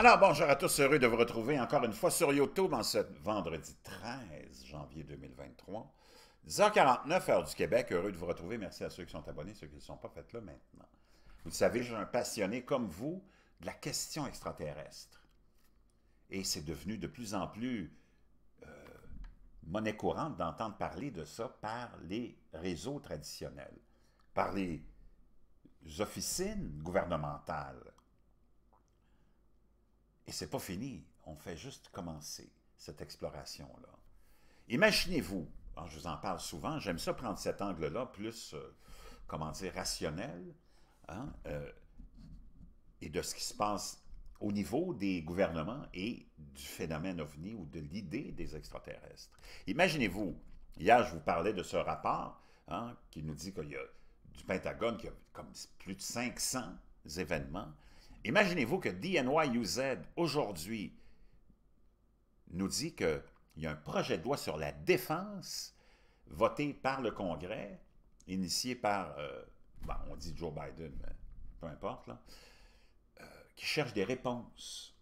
Alors, bonjour à tous, heureux de vous retrouver encore une fois sur YouTube en ce vendredi 13 janvier 2023. 10h49, heure du Québec, heureux de vous retrouver. Merci à ceux qui sont abonnés, ceux qui ne sont pas, faites là maintenant. Vous savez, j'ai un passionné comme vous de la question extraterrestre. Et c'est devenu de plus en plus euh, monnaie courante d'entendre parler de ça par les réseaux traditionnels, par les officines gouvernementales, et c'est pas fini. On fait juste commencer cette exploration-là. Imaginez-vous, hein, je vous en parle souvent, j'aime ça prendre cet angle-là, plus, euh, comment dire, rationnel, hein, euh, et de ce qui se passe au niveau des gouvernements et du phénomène ovni ou de l'idée des extraterrestres. Imaginez-vous, hier je vous parlais de ce rapport hein, qui nous dit qu'il y a du Pentagone qui a comme plus de 500 événements Imaginez-vous que DNYUZ, aujourd'hui, nous dit qu'il y a un projet de loi sur la défense voté par le Congrès, initié par, euh, on dit Joe Biden, mais peu importe, euh, qui cherche des réponses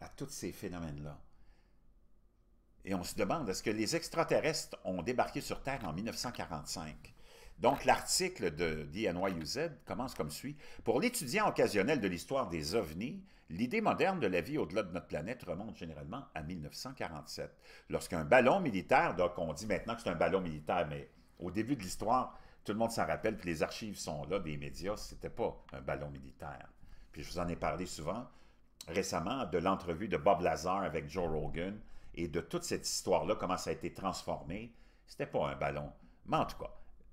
à tous ces phénomènes-là. Et on se demande, est-ce que les extraterrestres ont débarqué sur Terre en 1945? Donc, l'article de DNYUZ commence comme suit. Pour l'étudiant occasionnel de l'histoire des ovnis, l'idée moderne de la vie au-delà de notre planète remonte généralement à 1947, lorsqu'un ballon militaire, donc on dit maintenant que c'est un ballon militaire, mais au début de l'histoire, tout le monde s'en rappelle, puis les archives sont là des médias, c'était pas un ballon militaire. Puis je vous en ai parlé souvent récemment de l'entrevue de Bob Lazar avec Joe Rogan et de toute cette histoire-là, comment ça a été transformé. C'était pas un ballon. Mais en tout cas,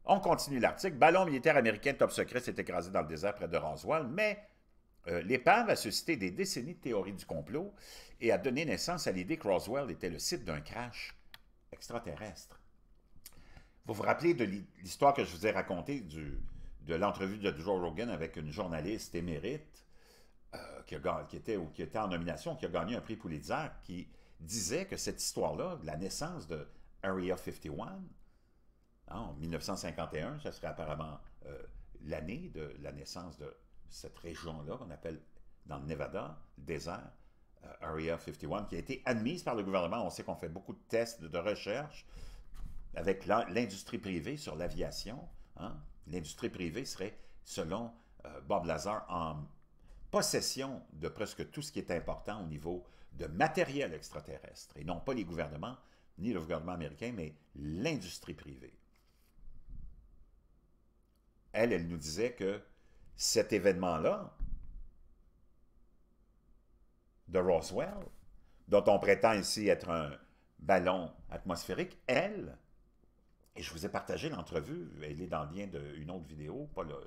on continue l'article. Ballon militaire américain top secret s'est écrasé dans le désert près de Roswell, mais euh, l'épave a suscité des décennies de théories du complot et a donné naissance à l'idée que Roswell était le site d'un crash extraterrestre. Vous vous rappelez de l'histoire que je vous ai racontée de l'entrevue de Joe Rogan avec une journaliste émérite euh, qui, était, qui était en nomination, qui a gagné un prix Pulitzer, qui disait que cette histoire-là, de la naissance de Area 51, ah, en 1951, ça serait apparemment euh, l'année de la naissance de cette région-là qu'on appelle dans le Nevada, le désert, euh, Area 51, qui a été admise par le gouvernement. On sait qu'on fait beaucoup de tests, de recherches avec l'industrie privée sur l'aviation. Hein. L'industrie privée serait, selon euh, Bob Lazar, en possession de presque tout ce qui est important au niveau de matériel extraterrestre, et non pas les gouvernements, ni le gouvernement américain, mais l'industrie privée elle, elle nous disait que cet événement-là de Roswell, dont on prétend ici être un ballon atmosphérique, elle, et je vous ai partagé l'entrevue, elle est dans le lien d'une autre vidéo, euh,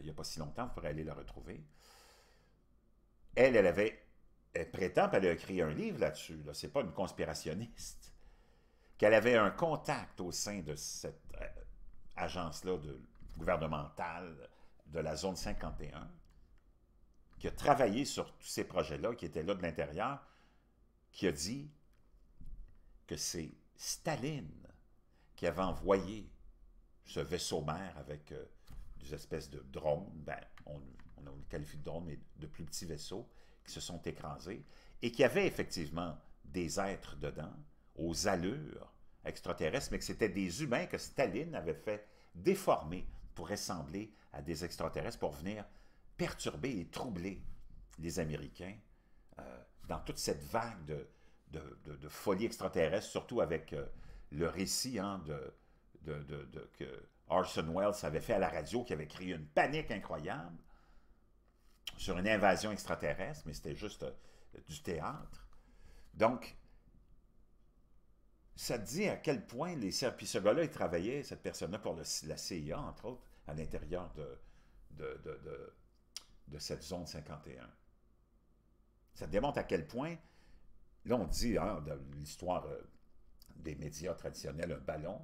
il n'y a pas si longtemps, vous pourrez aller la retrouver. Elle, elle avait, elle prétend, qu'elle a écrit un livre là-dessus, ce c'est pas une conspirationniste, qu'elle avait un contact au sein de cette euh, agence-là de gouvernemental de la zone 51 qui a travaillé sur tous ces projets-là, qui était là de l'intérieur, qui a dit que c'est Staline qui avait envoyé ce vaisseau-mère avec euh, des espèces de drones, ben, on, le qualifie de drones, mais de plus petits vaisseaux, qui se sont écrasés, et qui avait effectivement des êtres dedans, aux allures extraterrestres, mais que c'était des humains que Staline avait fait déformer pour sembler à des extraterrestres pour venir perturber et troubler les Américains euh, dans toute cette vague de, folie extraterrestre, surtout avec euh, le récit hein, de, que Orson Welles avait fait à la radio, qui avait créé une panique incroyable sur une invasion extraterrestre, mais c'était juste euh, du théâtre. Donc, ça dit à quel point les services... Puis ce gars-là, il travaillait, cette personne-là, pour la CIA, entre autres, à l'intérieur de de, cette zone 51. Ça démontre à quel point, là, on dit, hein, l'histoire euh, des médias traditionnels, un ballon,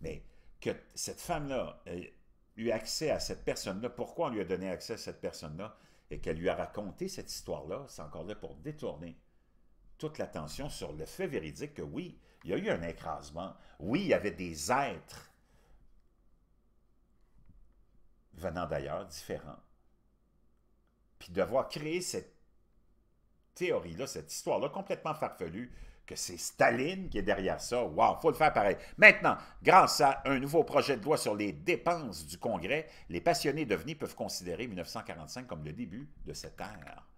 mais que cette femme-là ait eu accès à cette personne-là, pourquoi on lui a donné accès à cette personne-là, et qu'elle lui a raconté cette histoire-là, c'est encore là pour détourner toute l'attention sur le fait véridique que oui, il y a eu un écrasement. Oui, il y avait des êtres venant d'ailleurs, différents. Puis devoir créer cette théorie-là, cette histoire-là complètement farfelue, que c'est Staline qui est derrière ça. Wow, faut le faire pareil. Maintenant, grâce à un nouveau projet de loi sur les dépenses du Congrès, les passionnés devenus peuvent considérer 1945 comme le début de cette ère.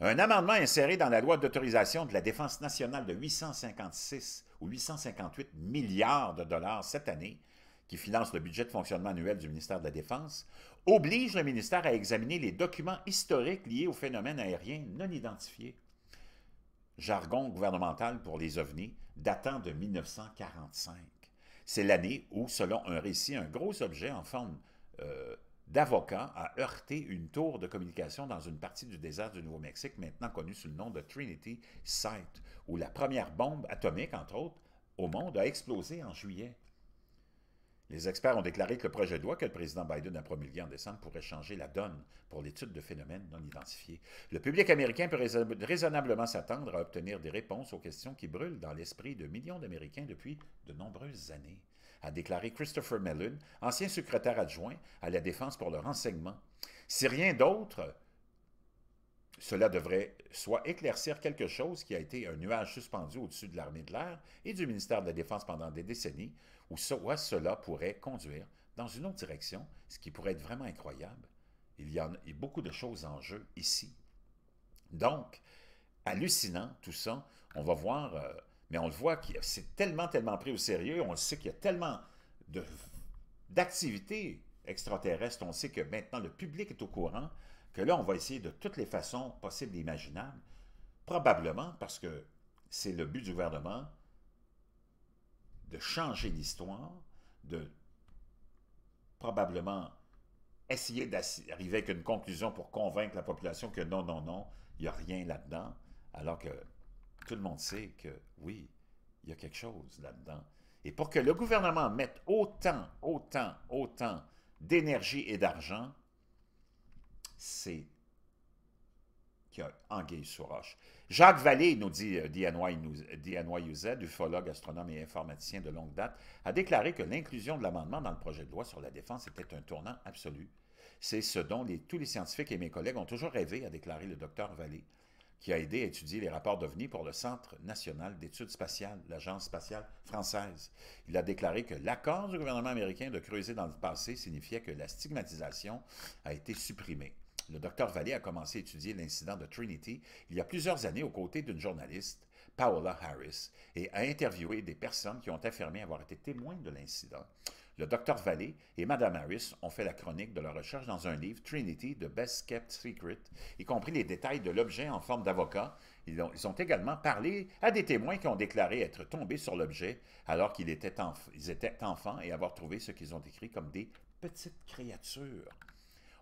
Un amendement inséré dans la loi d'autorisation de la Défense nationale de 856 ou 858 milliards de dollars cette année, qui finance le budget de fonctionnement annuel du ministère de la Défense, oblige le ministère à examiner les documents historiques liés au phénomène aérien non identifié. Jargon gouvernemental pour les ovnis datant de 1945. C'est l'année où, selon un récit, un gros objet en forme euh, d'avocats a heurté une tour de communication dans une partie du désert du Nouveau-Mexique, maintenant connue sous le nom de Trinity Site, où la première bombe atomique, entre autres, au monde a explosé en juillet. Les experts ont déclaré que le projet de loi que le président Biden a promulgué en décembre pourrait changer la donne pour l'étude de phénomènes non identifiés. Le public américain peut raisonnablement s'attendre à obtenir des réponses aux questions qui brûlent dans l'esprit de millions d'Américains depuis de nombreuses années a déclaré Christopher Mellon, ancien secrétaire adjoint à la Défense pour le renseignement. Si rien d'autre, cela devrait soit éclaircir quelque chose qui a été un nuage suspendu au-dessus de l'armée de l'air et du ministère de la Défense pendant des décennies, ou soit cela pourrait conduire dans une autre direction, ce qui pourrait être vraiment incroyable. Il y a beaucoup de choses en jeu ici. Donc, hallucinant tout ça. On va voir euh, mais on le voit c'est tellement, tellement pris au sérieux, on le sait qu'il y a tellement d'activités extraterrestres, on sait que maintenant le public est au courant, que là, on va essayer de toutes les façons possibles et imaginables, probablement parce que c'est le but du gouvernement de changer l'histoire, de probablement essayer d'arriver avec une conclusion pour convaincre la population que non, non, non, il n'y a rien là-dedans, alors que tout le monde sait que oui, il y a quelque chose là-dedans. Et pour que le gouvernement mette autant, autant, autant d'énergie et d'argent, c'est qu'il y a anguille sous roche. Jacques Vallée, nous dit euh, DNYUZ, ufologue, astronome et informaticien de longue date, a déclaré que l'inclusion de l'amendement dans le projet de loi sur la défense était un tournant absolu. C'est ce dont tous les scientifiques et mes collègues ont toujours rêvé, a déclaré le docteur Vallée qui a aidé à étudier les rapports d'OVNI pour le Centre national d'études spatiales, l'Agence spatiale française. Il a déclaré que l'accord du gouvernement américain de creuser dans le passé signifiait que la stigmatisation a été supprimée. Le docteur Vallée a commencé à étudier l'incident de Trinity il y a plusieurs années aux côtés d'une journaliste Paola Harris et a interviewé des personnes qui ont affirmé avoir été témoins de l'incident. Le docteur Vallée et Mme Harris ont fait la chronique de leur recherche dans un livre, Trinity, The Best Kept Secret, y compris les détails de l'objet en forme d'avocat. Ils, ont, également parlé à des témoins qui ont déclaré être tombés sur l'objet alors qu'ils étaient, enfants et avoir trouvé ce qu'ils ont décrit comme des petites créatures.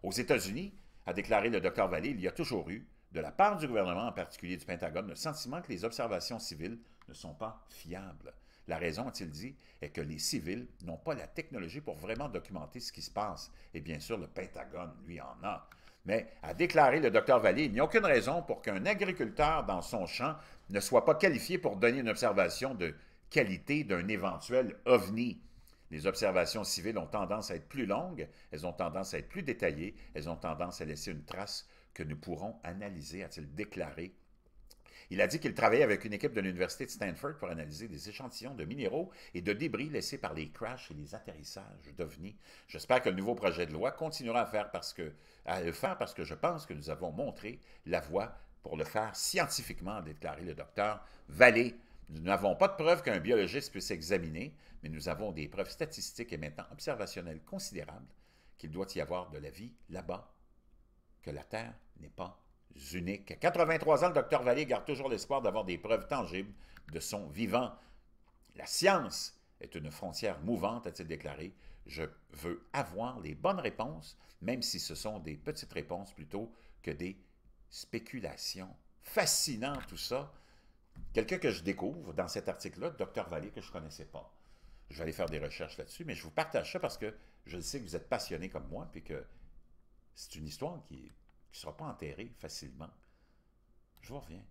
Aux États-Unis, a déclaré le docteur Vallée, il y a toujours eu de la part du gouvernement, en particulier du Pentagone, le sentiment que les observations civiles ne sont pas fiables. La raison, a-t-il dit, est que les civils n'ont pas la technologie pour vraiment documenter ce qui se passe. Et bien sûr, le Pentagone, lui, en a. Mais, a déclaré le docteur Vallée, il n'y a aucune raison pour qu'un agriculteur dans son champ ne soit pas qualifié pour donner une observation de qualité d'un éventuel ovni. Les observations civiles ont tendance à être plus longues, elles ont tendance à être plus détaillées, elles ont tendance à laisser une trace que nous pourrons analyser, a-t-il déclaré il a dit qu'il travaillait avec une équipe de l'Université de Stanford pour analyser des échantillons de minéraux et de débris laissés par les crashs et les atterrissages d'OVNI. J'espère que le nouveau projet de loi continuera à, faire parce que, à le faire parce que je pense que nous avons montré la voie pour le faire scientifiquement, a déclaré le docteur Vallée. Nous n'avons pas de preuves qu'un biologiste puisse examiner, mais nous avons des preuves statistiques et maintenant observationnelles considérables qu'il doit y avoir de la vie là-bas que la Terre n'est pas unique. À 83 ans, le docteur Vallée garde toujours l'espoir d'avoir des preuves tangibles de son vivant. La science est une frontière mouvante, a-t-il déclaré. Je veux avoir les bonnes réponses, même si ce sont des petites réponses plutôt que des spéculations. Fascinant tout ça. Quelqu'un que je découvre dans cet article-là, docteur Vallée, que je ne connaissais pas. Je vais aller faire des recherches là-dessus, mais je vous partage ça parce que je sais que vous êtes passionné comme moi, puis que c'est une histoire qui ne sera pas enterrée facilement. Je vous reviens.